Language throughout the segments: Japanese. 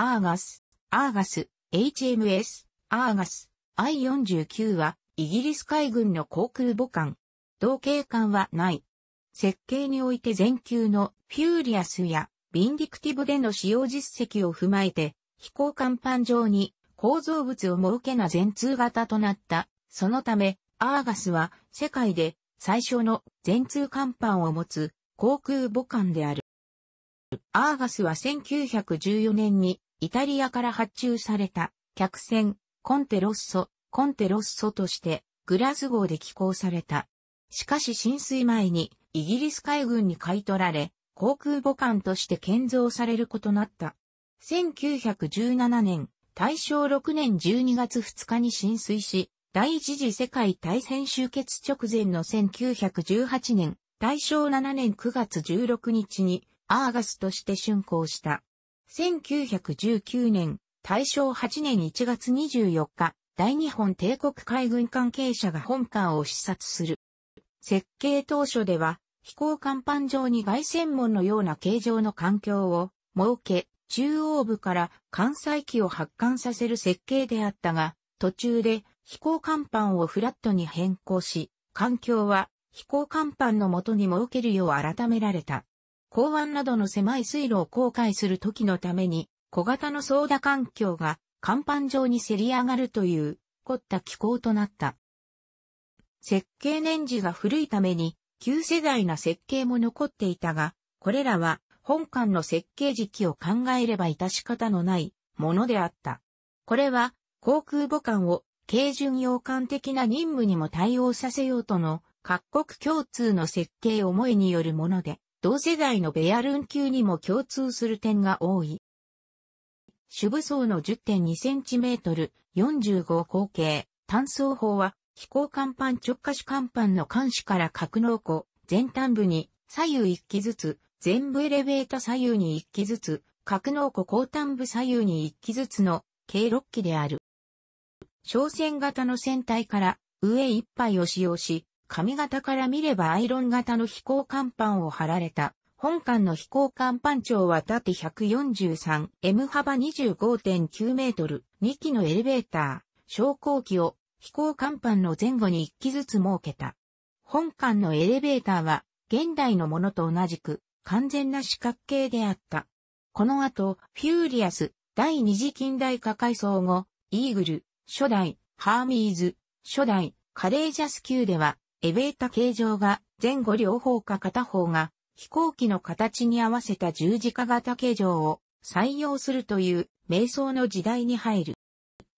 アーガス、アーガス、HMS、アーガス、I49 は、イギリス海軍の航空母艦。同型艦はない。設計において全級のフューリアスやビンディクティブでの使用実績を踏まえて、飛行甲板上に構造物を設けな全通型となった。そのため、アーガスは世界で最初の全通甲板を持つ航空母艦である。アーガスは1914年にイタリアから発注された客船コンテロッソ、コンテロッソとしてグラス号で寄港された。しかし浸水前にイギリス海軍に買い取られ、航空母艦として建造されることなった。1917年、大正6年12月2日に浸水し、第一次世界大戦終結直前の1918年、大正7年9月16日にアーガスとして竣工した。1919年、大正8年1月24日、大日本帝国海軍関係者が本館を視察する。設計当初では、飛行甲板上に外線門のような形状の環境を設け、中央部から関西機を発艦させる設計であったが、途中で飛行甲板をフラットに変更し、環境は飛行甲板の元に設けるよう改められた。港湾などの狭い水路を航海する時のために、小型の操舵環境が甲板上にせり上がるという、凝った機構となった。設計年次が古いために、旧世代な設計も残っていたが、これらは本館の設計時期を考えれば致し方のないものであった。これは航空母艦を軽巡洋艦的な任務にも対応させようとの各国共通の設計思いによるもので、同世代のベアルン級にも共通する点が多い。主武装の 10.2cm、45口径、単装砲は、飛行甲板直下手甲板の艦首から格納庫、前端部に左右1機ずつ、全部エレベータ左右に1機ずつ、格納庫後端部左右に1機ずつの計6機である。商船型の船体から上一杯を使用し、髪型から見ればアイロン型の飛行甲板を貼られた。本館の飛行甲板長は縦 143M 幅25.9メートル、2機のエレベーター、昇降機を飛行甲板の前後に1機ずつ設けた。本館のエレベーターは現代のものと同じく完全な四角形であった。この後、フューリアス、第二次近代化改装後、イーグル、初代、ハーミーズ、初代、カレージャス級では、エベータ形状が前後両方か片方が飛行機の形に合わせた十字架型形状を採用するという瞑想の時代に入る。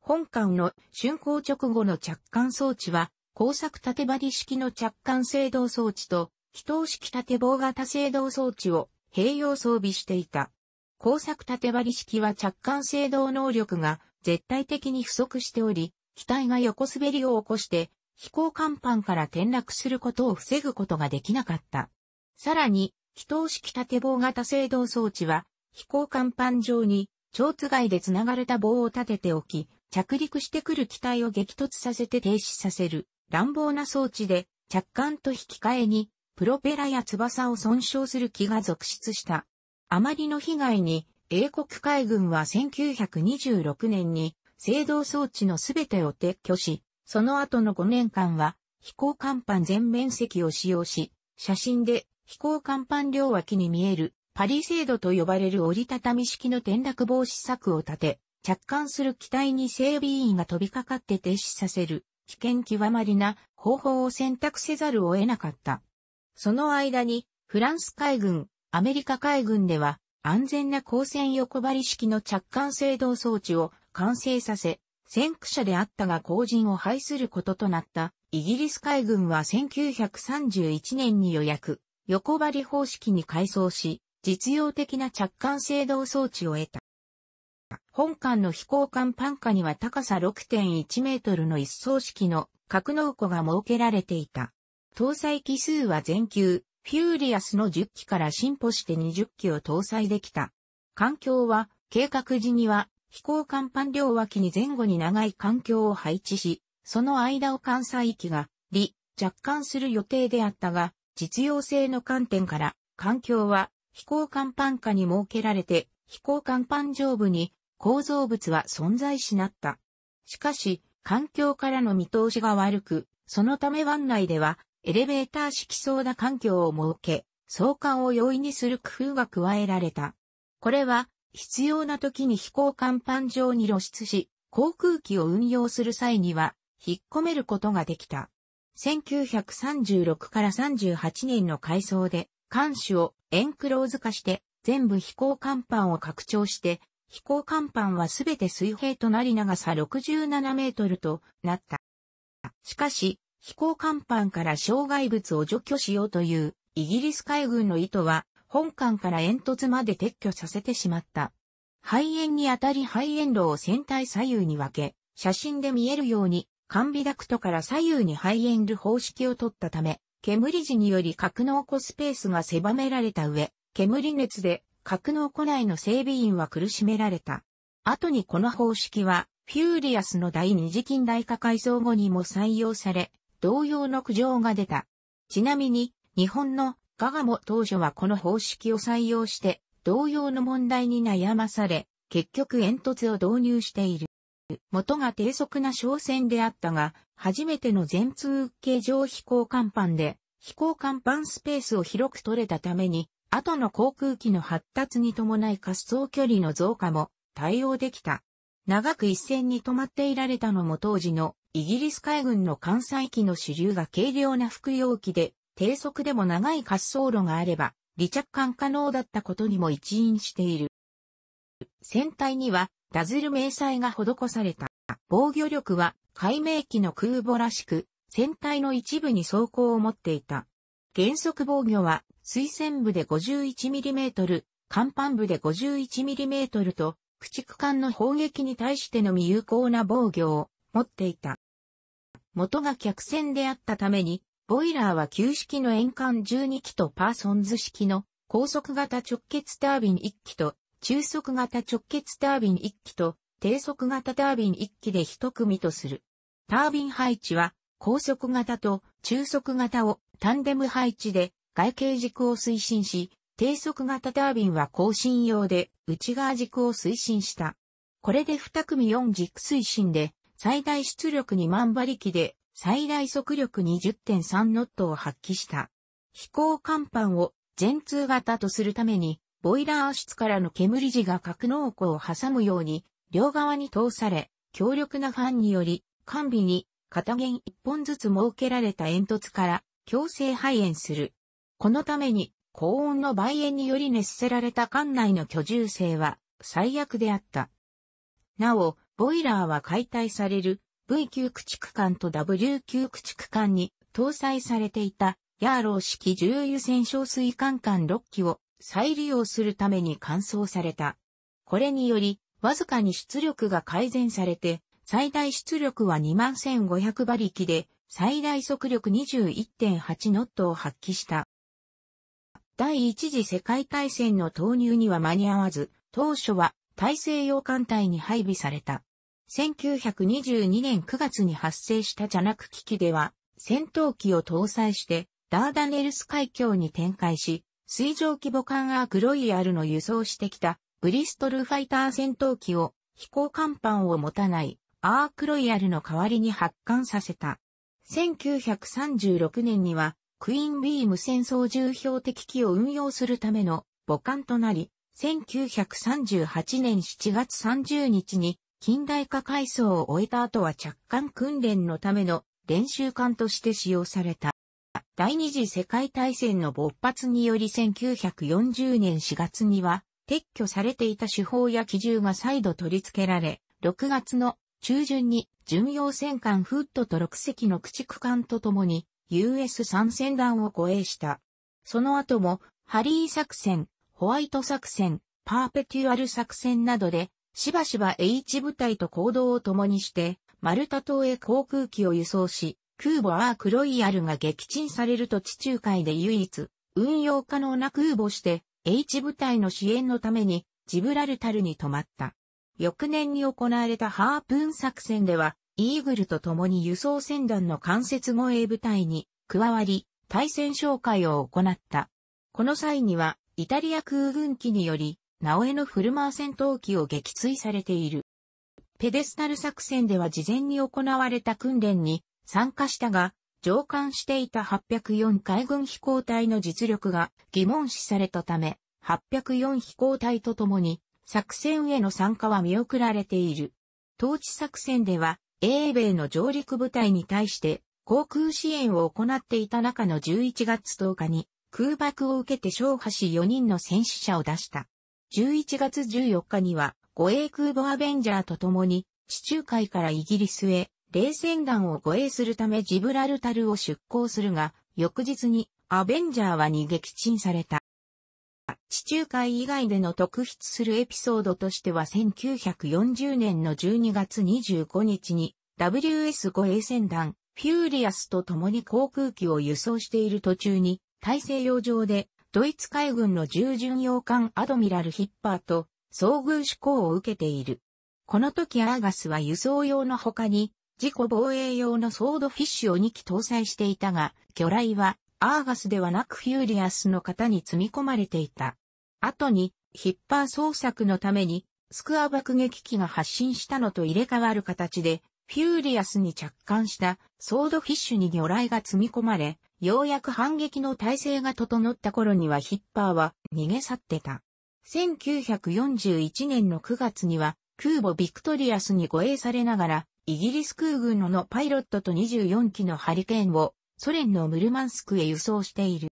本艦の竣工直後の着艦装置は工作縦張式の着艦制動装置と気筒式縦棒型制動装置を併用装備していた。工作縦張式は着艦制動能力が絶対的に不足しており、機体が横滑りを起こして飛行甲板から転落することを防ぐことができなかった。さらに、気筒式縦棒型制動装置は、飛行甲板上に、蝶つがいで繋がれた棒を立てておき、着陸してくる機体を激突させて停止させる、乱暴な装置で、着艦と引き換えに、プロペラや翼を損傷する気が続出した。あまりの被害に、英国海軍は1926年に、制動装置のすべてを撤去し、その後の5年間は、飛行甲板全面積を使用し、写真で飛行甲板両脇に見えるパリセードと呼ばれる折りたたみ式の転落防止策を立て、着艦する機体に整備員が飛びかかって停止させる危険極まりな方法を選択せざるを得なかった。その間にフランス海軍、アメリカ海軍では安全な光線横張り式の着艦制動装置を完成させ、先駆者であったが後陣を排することとなったイギリス海軍は1931年に予約、横張り方式に改装し、実用的な着艦制動装置を得た。本艦の飛行艦パンカには高さ6.1メートルの一層式の格納庫が設けられていた。搭載機数は全級、フューリアスの10機から進歩して20機を搭載できた。環境は計画時には飛行甲板両脇に前後に長い環境を配置し、その間を関西域が、離、若干する予定であったが、実用性の観点から、環境は飛行甲板下に設けられて、飛行甲板上部に構造物は存在しなった。しかし、環境からの見通しが悪く、そのため湾内では、エレベーター式操な環境を設け、相関を容易にする工夫が加えられた。これは、必要な時に飛行甲板上に露出し、航空機を運用する際には、引っ込めることができた。1936から38年の改装で、艦首をエンクローズ化して、全部飛行甲板を拡張して、飛行甲板はすべて水平となり長さ67メートルとなった。しかし、飛行甲板から障害物を除去しようというイギリス海軍の意図は本館から煙突まで撤去させてしまった。肺炎にあたり肺炎炉を船体左右に分け、写真で見えるように、カンビダクトから左右に肺炎炉方式を取ったため、煙時により格納庫スペースが狭められた上、煙熱で格納庫内の整備員は苦しめられた。後にこの方式は、フューリアスの第二次近代化改造後にも採用され、同様の苦情が出た。ちなみに、日本のガガも当初はこの方式を採用して同様の問題に悩まされ、結局煙突を導入している。元が低速な商船であったが、初めての全通形状飛行甲板で、飛行甲板スペースを広く取れたために、後の航空機の発達に伴い滑走距離の増加も対応できた。長く一線に止まっていられたのも当時のイギリス海軍の艦載機の主流が軽量な服用機で低速でも長い滑走路があれば、離着艦可能だったことにも一因している。船体には、ダズル迷彩が施された。防御力は、海明機の空母らしく、船体の一部に装甲を持っていた。原則防御は、水線部で 51mm、甲板部で 51mm と、駆逐艦の砲撃に対してのみ有効な防御を持っていた。元が客船であったために、ボイラーは旧式の円管12機とパーソンズ式の高速型直結タービン1機と中速型直結タービン1機と低速型タービン1機で一組とする。タービン配置は高速型と中速型をタンデム配置で外形軸を推進し、低速型タービンは更新用で内側軸を推進した。これで2組4軸推進で最大出力2万馬力で最大速力20.3ノットを発揮した。飛行甲板を全通型とするために、ボイラー室からの煙時が格納庫を挟むように、両側に通され、強力なファンにより、完備に片弦一本ずつ設けられた煙突から強制排煙する。このために、高温の梅煙により熱せられた艦内の居住性は最悪であった。なお、ボイラーは解体される V 級駆逐艦と W 級駆逐艦に搭載されていたヤーロー式重油戦勝水管艦6機を再利用するために換装された。これにより、わずかに出力が改善されて、最大出力は21,500馬力で、最大速力21.8ノットを発揮した。第一次世界大戦の投入には間に合わず、当初は大西洋艦隊に配備された。1922年9月に発生したジャナク機器では、戦闘機を搭載して、ダーダネルス海峡に展開し、水上規模艦アークロイヤルの輸送してきた、ブリストルファイター戦闘機を、飛行甲板を持たない、アークロイヤルの代わりに発艦させた。1936年には、クイーンビーム戦争重標的機を運用するための母艦となり、1938年7月30日に近代化改装を終えた後は着艦訓練のための練習艦として使用された。第二次世界大戦の勃発により1940年4月には撤去されていた手法や機銃が再度取り付けられ、6月の中旬に巡洋戦艦フットと6隻の駆逐艦とともに US 参戦団を護衛した。その後もハリー作戦、ホワイト作戦、パーペテュアル作戦などでしばしば H 部隊と行動を共にして、マルタ島へ航空機を輸送し、空母アークロイヤルが撃沈されると地中海で唯一、運用可能な空母して、H 部隊の支援のために、ジブラルタルに泊まった。翌年に行われたハープーン作戦では、イーグルと共に輸送船団の間接護衛部隊に加わり、対戦紹介を行った。この際には、イタリア空軍機により、直江のフルマー戦闘機を撃墜されている。ペデスタル作戦では事前に行われた訓練に参加したが、上艦していた804海軍飛行隊の実力が疑問視されたため、804飛行隊と共に作戦への参加は見送られている。統治作戦では、英米の上陸部隊に対して航空支援を行っていた中の11月10日に空爆を受けて小破し4人の戦死者を出した。11月14日には、護衛空母アベンジャーと共に、地中海からイギリスへ、冷戦弾を護衛するためジブラルタルを出港するが、翌日にアベンジャーはに撃沈された。地中海以外での特筆するエピソードとしては1940年の12月25日に WS 護衛戦団フューリアスと共に航空機を輸送している途中に大西洋上でドイツ海軍の従巡洋艦アドミラルヒッパーと遭遇試行を受けている。この時アーガスは輸送用の他に、自己防衛用のソードフィッシュを2機搭載していたが、魚雷はアーガスではなくフューリアスの型に積み込まれていた。後に、ヒッパー捜索のために、スクア爆撃機が発進したのと入れ替わる形で、フューリアスに着艦したソードフィッシュに魚雷が積み込まれ、ようやく反撃の体制が整った頃にはヒッパーは逃げ去ってた。1941年の9月には空母ビクトリアスに護衛されながら、イギリス空軍のパイロットと24機のハリケーンをソ連のムルマンスクへ輸送している。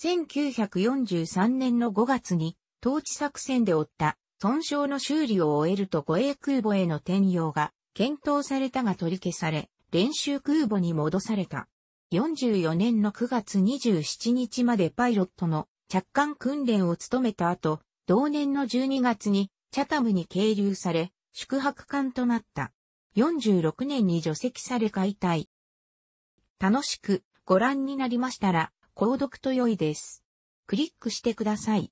1943年の5月に、統治作戦で負った損傷の修理を終えると護衛空母への転用が検討されたが取り消され、練習空母に戻された。4 4年の9月27日までパイロットの着艦訓練を務めた後、同年の12月にチャタムに係留され、宿泊艦となった。46年に除籍され解体。楽しくご覧になりましたら、購読と良いです。クリックしてください。